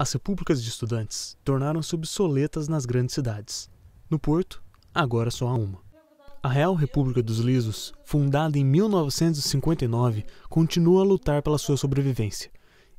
As repúblicas de estudantes tornaram-se obsoletas nas grandes cidades. No Porto, agora só há uma. A Real República dos Lisos, fundada em 1959, continua a lutar pela sua sobrevivência.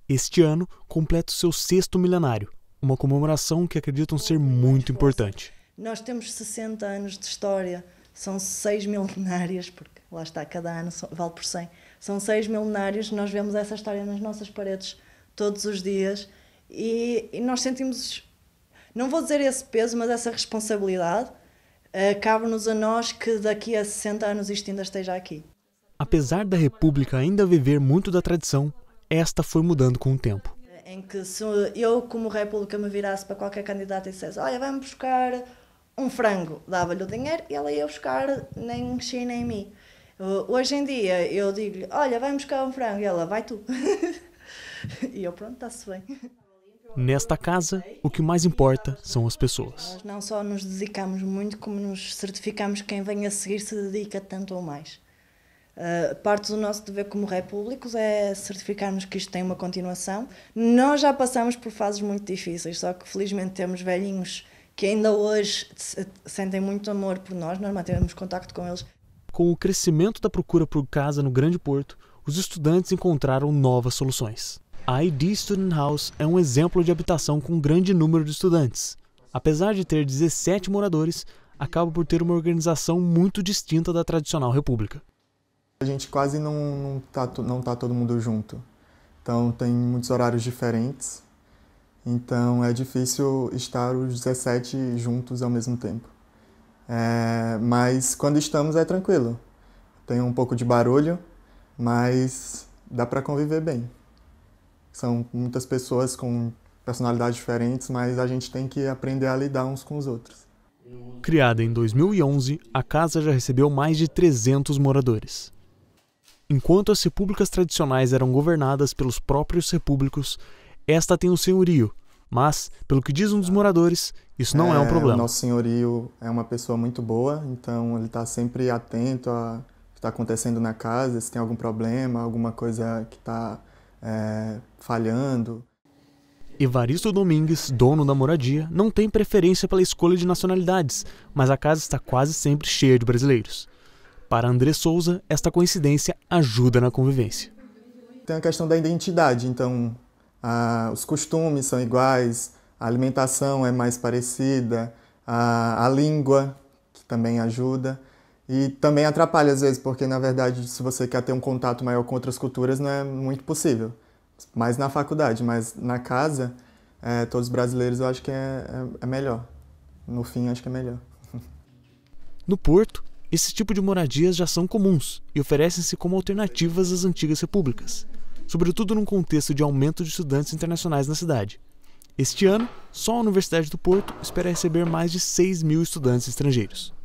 Este ano completa o seu sexto milenário, uma comemoração que acreditam ser muito importante. Nós temos 60 anos de história, são 6 milenárias, porque lá está, cada ano vale por 100. São 6 milenários, nós vemos essa história nas nossas paredes todos os dias e, e nós sentimos, não vou dizer esse peso, mas essa responsabilidade uh, cabe-nos a nós que daqui a 60 anos isto ainda esteja aqui. Apesar da República ainda viver muito da tradição, esta foi mudando com o tempo. Eh, em que se eu, como República, me virasse para qualquer candidato e dissesse: Olha, vamos buscar um frango, dava-lhe o dinheiro e ela ia buscar nem Xi nem mi. Eh, hoje em dia eu digo-lhe: Olha, vamos buscar um frango, e ela vai tu. e eu, pronto, está-se bem. Nesta casa, o que mais importa são as pessoas. Nós não só nos dedicamos muito, como nos certificamos que quem vem a seguir se dedica tanto ou mais. Uh, parte do nosso dever como repúblicos é certificarmos que isto tem uma continuação. Nós já passamos por fases muito difíceis, só que felizmente temos velhinhos que ainda hoje sentem muito amor por nós, nós mantemos contato com eles. Com o crescimento da procura por casa no Grande Porto, os estudantes encontraram novas soluções. A ID Student House é um exemplo de habitação com um grande número de estudantes. Apesar de ter 17 moradores, acaba por ter uma organização muito distinta da tradicional república. A gente quase não, não, tá, não tá todo mundo junto. Então tem muitos horários diferentes. Então é difícil estar os 17 juntos ao mesmo tempo. É, mas quando estamos é tranquilo. Tem um pouco de barulho, mas dá para conviver bem. São muitas pessoas com personalidades diferentes, mas a gente tem que aprender a lidar uns com os outros. Criada em 2011, a casa já recebeu mais de 300 moradores. Enquanto as repúblicas tradicionais eram governadas pelos próprios repúblicos, esta tem o um senhorio, mas, pelo que diz um dos moradores, isso não é, é um problema. Nosso senhorio é uma pessoa muito boa, então ele está sempre atento a o que está acontecendo na casa, se tem algum problema, alguma coisa que está é, falhando. Evaristo Domingues, dono da moradia, não tem preferência pela escolha de nacionalidades, mas a casa está quase sempre cheia de brasileiros. Para André Souza, esta coincidência ajuda na convivência. Tem a questão da identidade, então os costumes são iguais, a alimentação é mais parecida, a, a língua, que também ajuda. E também atrapalha às vezes, porque na verdade, se você quer ter um contato maior com outras culturas, não é muito possível. Mais na faculdade, mas na casa, é, todos brasileiros eu acho que é, é, é melhor. No fim, acho que é melhor. No Porto, esse tipo de moradias já são comuns e oferecem-se como alternativas às antigas repúblicas, sobretudo num contexto de aumento de estudantes internacionais na cidade. Este ano, só a Universidade do Porto espera receber mais de 6 mil estudantes estrangeiros.